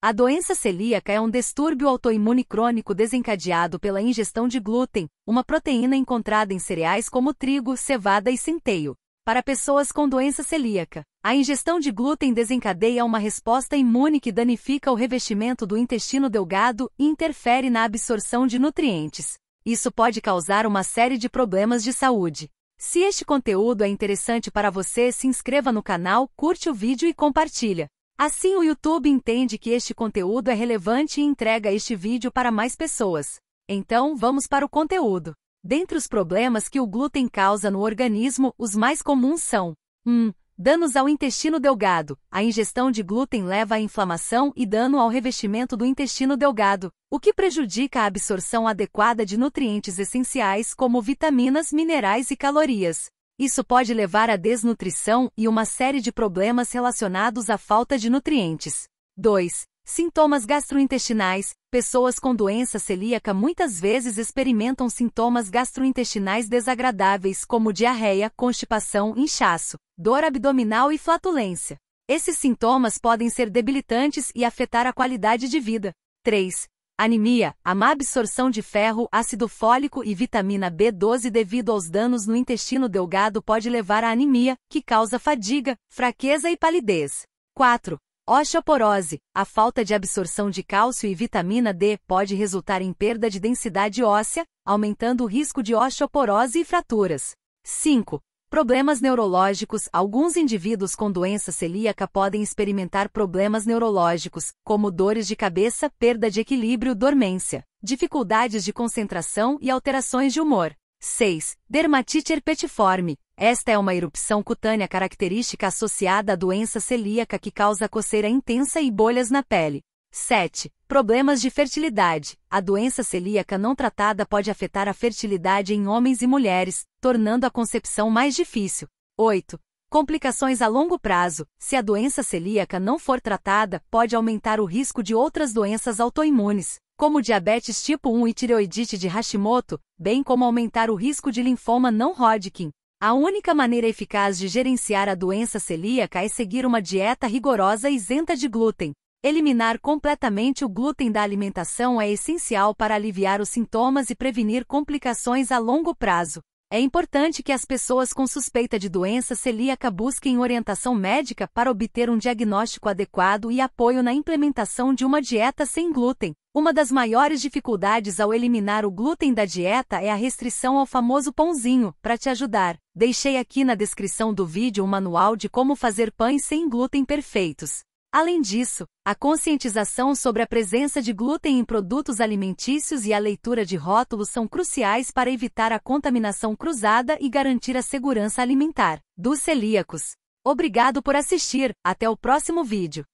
A doença celíaca é um distúrbio autoimune crônico desencadeado pela ingestão de glúten, uma proteína encontrada em cereais como trigo, cevada e centeio. Para pessoas com doença celíaca, a ingestão de glúten desencadeia uma resposta imune que danifica o revestimento do intestino delgado e interfere na absorção de nutrientes. Isso pode causar uma série de problemas de saúde. Se este conteúdo é interessante para você, se inscreva no canal, curte o vídeo e compartilha. Assim o YouTube entende que este conteúdo é relevante e entrega este vídeo para mais pessoas. Então vamos para o conteúdo. Dentre os problemas que o glúten causa no organismo, os mais comuns são 1. Danos ao intestino delgado. A ingestão de glúten leva à inflamação e dano ao revestimento do intestino delgado, o que prejudica a absorção adequada de nutrientes essenciais como vitaminas, minerais e calorias. Isso pode levar à desnutrição e uma série de problemas relacionados à falta de nutrientes. 2. Sintomas gastrointestinais. Pessoas com doença celíaca muitas vezes experimentam sintomas gastrointestinais desagradáveis, como diarreia, constipação, inchaço, dor abdominal e flatulência. Esses sintomas podem ser debilitantes e afetar a qualidade de vida. 3. Anemia, a má absorção de ferro, ácido fólico e vitamina B12 devido aos danos no intestino delgado pode levar à anemia, que causa fadiga, fraqueza e palidez. 4. Osteoporose, a falta de absorção de cálcio e vitamina D pode resultar em perda de densidade óssea, aumentando o risco de osteoporose e fraturas. 5. Problemas neurológicos Alguns indivíduos com doença celíaca podem experimentar problemas neurológicos, como dores de cabeça, perda de equilíbrio, dormência, dificuldades de concentração e alterações de humor. 6. Dermatite herpetiforme. Esta é uma erupção cutânea característica associada à doença celíaca que causa coceira intensa e bolhas na pele. 7. Problemas de fertilidade. A doença celíaca não tratada pode afetar a fertilidade em homens e mulheres, tornando a concepção mais difícil. 8. Complicações a longo prazo. Se a doença celíaca não for tratada, pode aumentar o risco de outras doenças autoimunes, como diabetes tipo 1 e tireoidite de Hashimoto, bem como aumentar o risco de linfoma não Hodgkin. A única maneira eficaz de gerenciar a doença celíaca é seguir uma dieta rigorosa isenta de glúten, Eliminar completamente o glúten da alimentação é essencial para aliviar os sintomas e prevenir complicações a longo prazo. É importante que as pessoas com suspeita de doença celíaca busquem orientação médica para obter um diagnóstico adequado e apoio na implementação de uma dieta sem glúten. Uma das maiores dificuldades ao eliminar o glúten da dieta é a restrição ao famoso pãozinho. Para te ajudar, deixei aqui na descrição do vídeo um manual de como fazer pães sem glúten perfeitos. Além disso, a conscientização sobre a presença de glúten em produtos alimentícios e a leitura de rótulos são cruciais para evitar a contaminação cruzada e garantir a segurança alimentar dos celíacos. Obrigado por assistir, até o próximo vídeo.